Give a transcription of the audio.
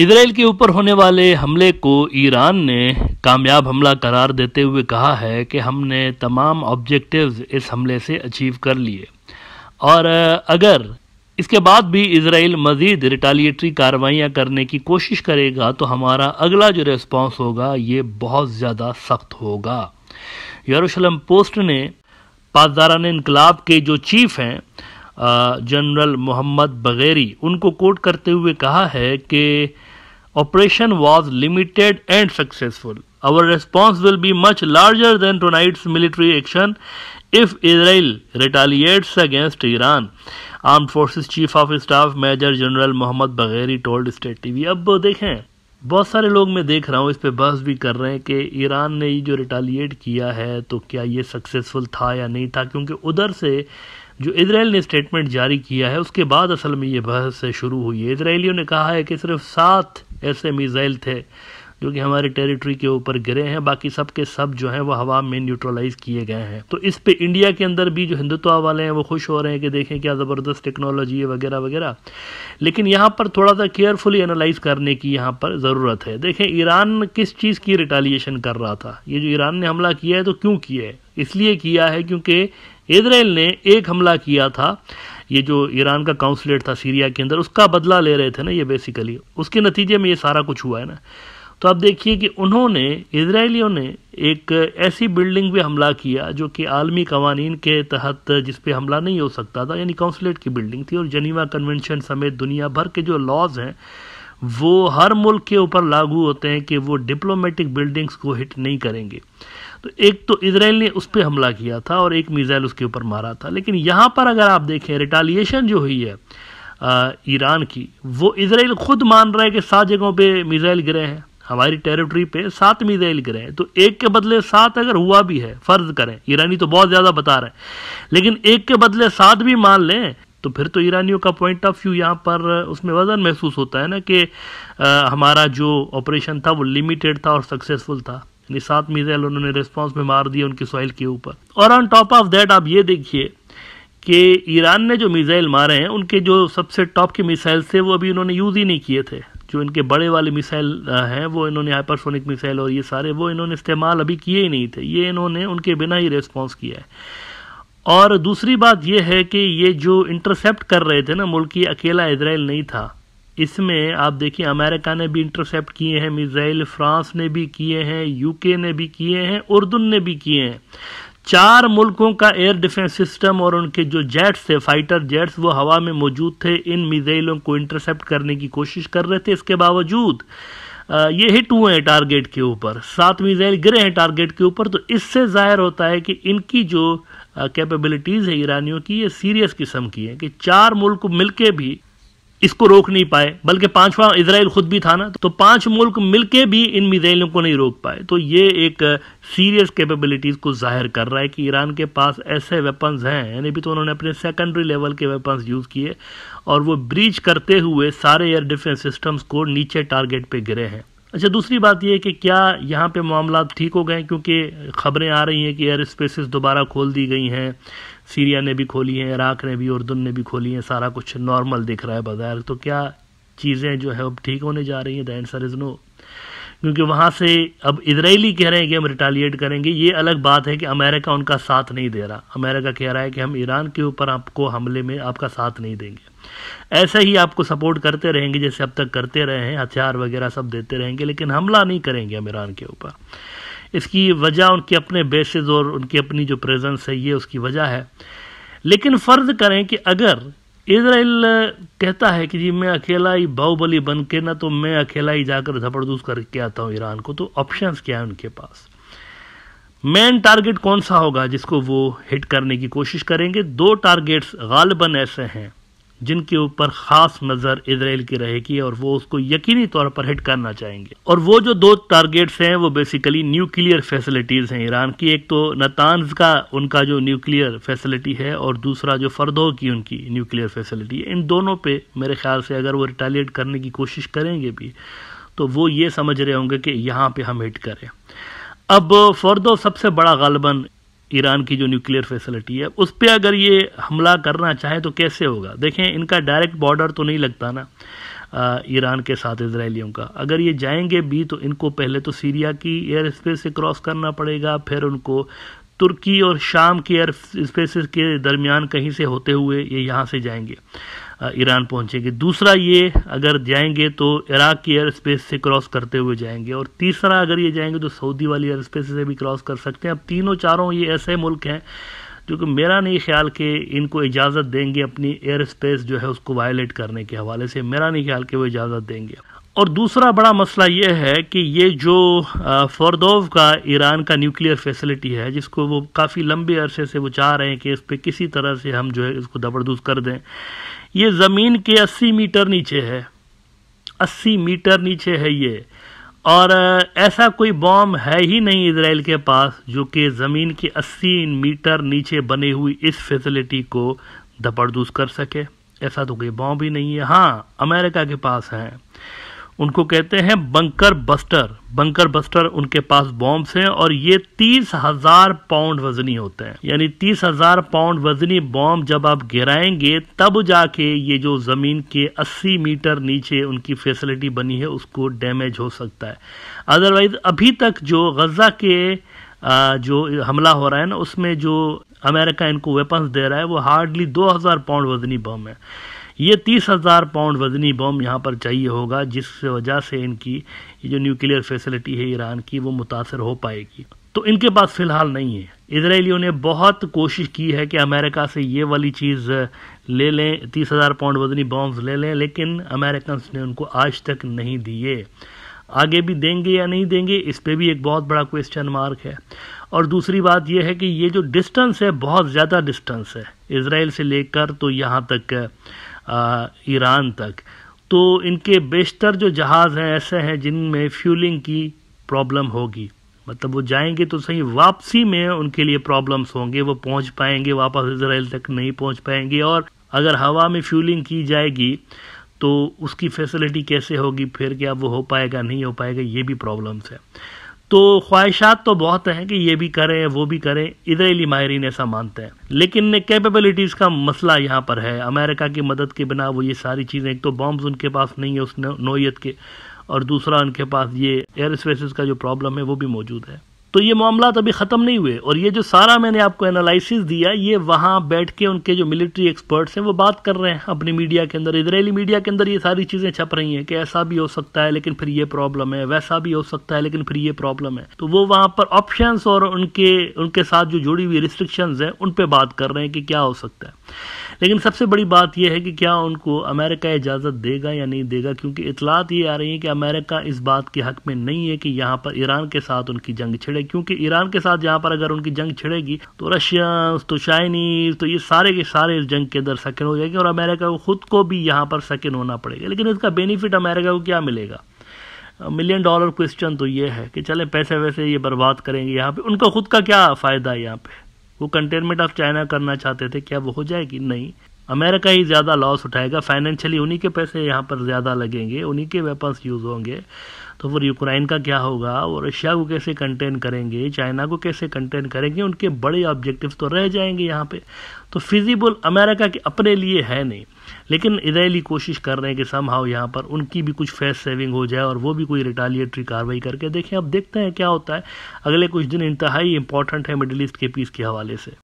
Israel के ऊपर होने वाले हमले को ईरान ने कामयाब हमला करार देते हुए कहा है कि हमने तमाम ऑब्जेक्टिव्स इस हमले से अचीव कर लिए और अगर इसके बाद भी इसराइल मज़ीद रिटालिएटरी कार्रवाइयाँ करने की कोशिश करेगा तो हमारा अगला जो रिस्पॉन्स होगा ये बहुत ज़्यादा सख्त होगा यरूशलम पोस्ट ने पाजदारान इनकलाब के जो चीफ हैं जनरल मोहम्मद बगैरी उनको कोट करते हुए कहा है कि operation was limited and successful our response will be much larger than tonight's military action if Israel retaliates against Iran. Armed Forces Chief of Staff Major General Mohammad Bagheri told State TV. अब देखें बहुत सारे लोग मैं देख रहा हूँ इस पर बहस भी कर रहे हैं कि ईरान ने जो रिटालिएट किया है तो क्या ये सक्सेसफुल था या नहीं था क्योंकि उधर से जो इसराइल ने स्टेटमेंट जारी किया है उसके बाद असल में ये बहस शुरू हुई है इसराइलियों ने कहा है कि सिर्फ सात ऐसे मिज़ाइल थे जो कि हमारे टेरिटरी के ऊपर गिरे हैं बाकी सब के सब जो हैं वो हवा में न्यूट्रलाइज किए गए हैं तो इस पे इंडिया के अंदर भी जो हिंदुत्व वाले हैं वो खुश हो रहे हैं कि देखें क्या ज़बरदस्त टेक्नोलॉजी है वगैरह वगैरह लेकिन यहाँ पर थोड़ा सा केयरफुली एनालाइज करने की यहाँ पर ज़रूरत है देखें ईरान किस चीज़ की रिटालिएशन कर रहा था ये जो ईरान ने हमला किया है तो क्यों किया है इसलिए किया है क्योंकि इसराइल ने एक हमला किया था ये जो ईरान का काउंसलेट था सीरिया के अंदर उसका बदला ले रहे थे ना ये बेसिकली उसके नतीजे में ये सारा कुछ हुआ है ना तो आप देखिए कि उन्होंने इसराइलियों ने एक ऐसी बिल्डिंग पे हमला किया जो कि आलमी कवानीन के तहत जिस पे हमला नहीं हो सकता था यानी काउंसलेट की बिल्डिंग थी और जनीवा कन्वेंशन समेत दुनिया भर के जो लॉज हैं वो हर मुल्क के ऊपर लागू होते हैं कि वो डिप्लोमेटिक बिल्डिंग्स को हिट नहीं करेंगे तो एक तो इसराइल ने उस पर हमला किया था और एक मिज़ाइल उसके ऊपर मारा था लेकिन यहाँ पर अगर आप देखें रिटालिएशन जो हुई है ईरान की वो इसराइल खुद मान रहा है कि सात जगहों पे मिज़ाइल गिरे हैं हमारी टेरिटरी पे सात मिसाइल गिरे तो एक के बदले सात अगर हुआ भी है फर्ज करें ईरानी तो बहुत ज्यादा बता रहे हैं लेकिन एक के बदले सात भी मान लें तो फिर तो ईरानियों का पॉइंट ऑफ व्यू यहाँ पर उसमें वजन महसूस होता है ना कि हमारा जो ऑपरेशन था वो लिमिटेड था और सक्सेसफुल था यानी सात मिसाइल उन्होंने रिस्पॉन्स में मार दिया उनकी सॉइल के ऊपर और ऑन टॉप ऑफ दैट आप ये देखिए कि ईरान ने जो मिसाइल मारे हैं उनके जो सबसे टॉप के मिसाइल थे वो अभी उन्होंने यूज़ ही नहीं किए थे जो इनके बड़े वाले मिसाइल हैं वो इन्होंने हाइपरसोनिक मिसाइल और ये सारे वो इन्होंने इस्तेमाल अभी किए ही नहीं थे ये इन्होंने उनके बिना ही रेस्पॉन्स किया है और दूसरी बात यह है कि ये जो इंटरसेप्ट कर रहे थे ना मुल्क अकेला इसराइल नहीं था इसमें आप देखिए अमेरिका ने भी इंटरसेप्ट किए हैं मिसाइल फ्रांस ने भी किए हैं यूके ने भी किए हैं उर्दुन ने भी किए हैं चार मुल्कों का एयर डिफेंस सिस्टम और उनके जो जेट्स थे फाइटर जेट्स वो हवा में मौजूद थे इन मिज़ाइलों को इंटरसेप्ट करने की कोशिश कर रहे थे इसके बावजूद ये हिट हुए हैं टारगेट के ऊपर सात मिज़ाइल गिरे हैं टारगेट के ऊपर तो इससे जाहिर होता है कि इनकी जो कैपेबिलिटीज़ है ईरानियों की ये सीरियस किस्म की है कि चार मुल्क मिलके भी इसको रोक नहीं पाए बल्कि पांचवा इसराइल खुद भी था ना तो पांच मुल्क मिलके भी इन मिजाइलों को नहीं रोक पाए तो ये एक सीरियस कैपेबिलिटीज को जाहिर कर रहा है कि ईरान के पास ऐसे वेपन्स हैं यानी भी तो उन्होंने अपने सेकेंडरी लेवल के वेपन्स यूज़ किए और वो ब्रीच करते हुए सारे एयर डिफेंस सिस्टम्स को नीचे टारगेट पे गिरे हैं अच्छा दूसरी बात यह कि क्या यहाँ पे मामला ठीक हो गए क्योंकि खबरें आ रही हैं कि एयर स्पेसिस दोबारा खोल दी गई हैं सीरिया ने भी खोली हैं इराक ने भी उर्दन ने भी खोली हैं सारा कुछ नॉर्मल दिख रहा है बाज़ार तो क्या चीज़ें जो है अब ठीक होने जा रही हैं द आंसर इज़ नो क्योंकि वहाँ से अब इसराइली कह रहे हैं कि हम रिटालिएट करेंगे ये अलग बात है कि अमेरिका उनका साथ नहीं दे रहा अमेरिका कह रहा है कि हम ईरान के ऊपर आपको हमले में आपका साथ नहीं देंगे ऐसे ही आपको सपोर्ट करते रहेंगे जैसे अब तक करते रहे हैं हथियार वगैरह सब देते रहेंगे लेकिन हमला नहीं करेंगे हम ईरान के ऊपर इसकी वजह उनके अपने बेसिस और उनकी अपनी जो प्रेजेंस है ये उसकी वजह है लेकिन फ़र्ज़ करें कि अगर इसराइल कहता है कि जी मैं अकेला ही बाहुबली बन के ना तो मैं अकेला ही जाकर धपड़दूस करके आता हूँ ईरान को तो ऑप्शंस क्या है उनके पास मेन टारगेट कौन सा होगा जिसको वो हिट करने की कोशिश करेंगे दो टारगेट्स गालबन ऐसे हैं जिनके ऊपर खास नज़र इसराइल की रहेगी और वो उसको यकीनी तौर पर हिट करना चाहेंगे और वो जो दो टारगेट्स हैं वो बेसिकली न्यूक्लियर फैसिलिटीज़ हैं ईरान की एक तो नतानज का उनका जो न्यूक्लियर फैसिलिटी है और दूसरा जो फरदो की उनकी न्यूक्लियर फैसिलिटी है इन दोनों पर मेरे ख्याल से अगर वो रिटालियट करने की कोशिश करेंगे भी तो वो ये समझ रहे होंगे कि यहाँ पर हम हिट करें अब फर्दो सबसे बड़ा गालबन ईरान की जो न्यूक्लियर फैसिलिटी है उस पर अगर ये हमला करना चाहे तो कैसे होगा देखें इनका डायरेक्ट बॉर्डर तो नहीं लगता ना ईरान के साथ इसराइलियों का अगर ये जाएंगे भी तो इनको पहले तो सीरिया की एयर स्पेस से क्रॉस करना पड़ेगा फिर उनको तुर्की और शाम के एयर स्पेस के दरमियान कहीं से होते हुए ये यहाँ से जाएंगे ईरान पहुँचेंगे दूसरा ये अगर जाएंगे तो इराक की एयर स्पेस से क्रॉस करते हुए जाएंगे और तीसरा अगर ये जाएंगे तो सऊदी वाली एयर स्पेस से भी क्रॉस कर सकते हैं अब तीनों चारों ये ऐसे मुल्क हैं जो कि मेरा नहीं ख्याल कि इनको इजाज़त देंगे अपनी एयर स्पेस जो है उसको वायलेट करने के हवाले से मेरा नहीं ख्याल कि वो इजाज़त देंगे और दूसरा बड़ा मसला यह है कि ये जो फरदोव का ईरान का न्यूक्लियर फैसिलिटी है जिसको वो काफ़ी लंबे अरसे से वो चाह रहे हैं कि इस पर किसी तरह से हम जो है इसको दबड़दूस कर दें ये ज़मीन के 80 मीटर नीचे है 80 मीटर नीचे है ये और ऐसा कोई बॉम्ब है ही नहीं इसराइल के पास जो कि ज़मीन के 80 मीटर नीचे बने हुई इस फैसिलिटी को दबड़दूस कर सके ऐसा तो कोई बॉम्ब ही नहीं है हाँ अमेरिका के पास हैं उनको कहते हैं बंकर बस्टर बंकर बस्टर उनके पास बॉम्ब्स हैं और ये तीस हजार पाउंड वजनी होते हैं यानी तीस हजार पाउंड वजनी बॉम्ब जब आप गिराएंगे तब जाके ये जो जमीन के 80 मीटर नीचे उनकी फैसिलिटी बनी है उसको डैमेज हो सकता है अदरवाइज अभी तक जो गजा के जो हमला हो रहा है ना उसमें जो अमेरिका इनको वेपन्स दे रहा है वो हार्डली 2000 पाउंड वजनी बम है ये तीस हज़ार पाउंड वजनी बम यहाँ पर चाहिए होगा जिस वजह से इनकी ये जो न्यूक्लियर फैसिलिटी है ईरान की वो मुतासर हो पाएगी तो इनके पास फ़िलहाल नहीं है इसराइलियों ने बहुत कोशिश की है कि अमेरिका से ये वाली चीज़ ले लें तीस हज़ार पाउंड वजनी बॉम्ब्स ले लें लेकिन अमेरिकन ने उनको आज तक नहीं दिए आगे भी देंगे या नहीं देंगे इस पर भी एक बहुत बड़ा क्वेश्चन मार्क है और दूसरी बात यह है कि ये जो डिस्टेंस है बहुत ज़्यादा डिस्टेंस है इसराइल से लेकर तो यहाँ तक ईरान तक तो इनके बेशतर जो जहाज़ हैं ऐसे हैं जिनमें फ्यूलिंग की प्रॉब्लम होगी मतलब वो जाएंगे तो सही वापसी में उनके लिए प्रॉब्लम्स होंगे वो पहुंच पाएंगे वापस इसराइल तक नहीं पहुंच पाएंगे और अगर हवा में फ्यूलिंग की जाएगी तो उसकी फैसिलिटी कैसे होगी फिर क्या वो हो पाएगा नहीं हो पाएगा ये भी प्रॉब्लम्स है तो ख्वाहिशात तो बहुत हैं कि ये भी करें वो भी करें इसराइली माहरीन ऐसा मानते हैं लेकिन कैपेबिलिटीज़ का मसला यहाँ पर है अमेरिका की मदद के बिना वो ये सारी चीज़ें एक तो बॉम्ब्स उनके पास नहीं है उस नौीयत के और दूसरा उनके पास ये एयर स्पेसिस का जो प्रॉब्लम है वो भी मौजूद है तो ये मामला अभी ख़त्म नहीं हुए और ये जो सारा मैंने आपको एनालिसिस दिया ये वहाँ बैठ के उनके जो मिलिट्री एक्सपर्ट्स हैं वो बात कर रहे हैं अपनी मीडिया के अंदर इजरायली मीडिया के अंदर ये सारी चीज़ें छप रही हैं कि ऐसा भी हो सकता है लेकिन फिर ये प्रॉब्लम है वैसा भी हो सकता है लेकिन फिर ये प्रॉब्लम है तो वो वहाँ पर ऑप्शन और उनके उनके साथ जो जुड़ी हुई रिस्ट्रिक्शंस हैं उन पर बात कर रहे हैं कि क्या हो सकता है लेकिन सबसे बड़ी बात यह है कि क्या उनको अमेरिका इजाज़त देगा या नहीं देगा क्योंकि इतलात ये आ रही है कि अमेरिका इस बात के हक में नहीं है कि यहाँ पर ईरान के साथ उनकी जंग छिड़े क्योंकि ईरान के साथ यहाँ पर अगर उनकी जंग छिड़ेगी तो रशिया तो चाइनीज तो ये सारे के सारे इस जंग के अंदर सकिन हो जाएंगे और अमेरिका को खुद को भी यहाँ पर सकिन होना पड़ेगा लेकिन इसका बेनिफिट अमेरिका को क्या मिलेगा मिलियन डॉलर क्वेश्चन तो ये है कि चले पैसे वैसे ये बर्बाद करेंगे यहाँ पे उनका खुद का क्या फ़ायदा है यहाँ पे वो कंटेनमेंट ऑफ चाइना करना चाहते थे क्या वो हो जाएगी नहीं अमेरिका ही ज़्यादा लॉस उठाएगा फाइनेंशियली उन्हीं के पैसे यहाँ पर ज़्यादा लगेंगे उन्हीं के वेपन्स यूज़ होंगे तो फिर यूक्राइन का क्या होगा वो रशिया को कैसे कंटेन करेंगे चाइना को कैसे कंटेन करेंगे उनके बड़े ऑब्जेक्टिव तो रह जाएंगे यहाँ पे तो फिजिबल अमेरिका के अपने लिए है नहीं लेकिन इसराइली कोशिश कर रहे हैं कि समहाव यहाँ पर उनकी भी कुछ फेस सेविंग हो जाए और वो भी कोई रिटालिएटरी कार्रवाई करके देखें अब देखते हैं क्या होता है अगले कुछ दिन इंतहाई इंपॉर्टेंट है मिडिल ईस्ट के पीस के हवाले से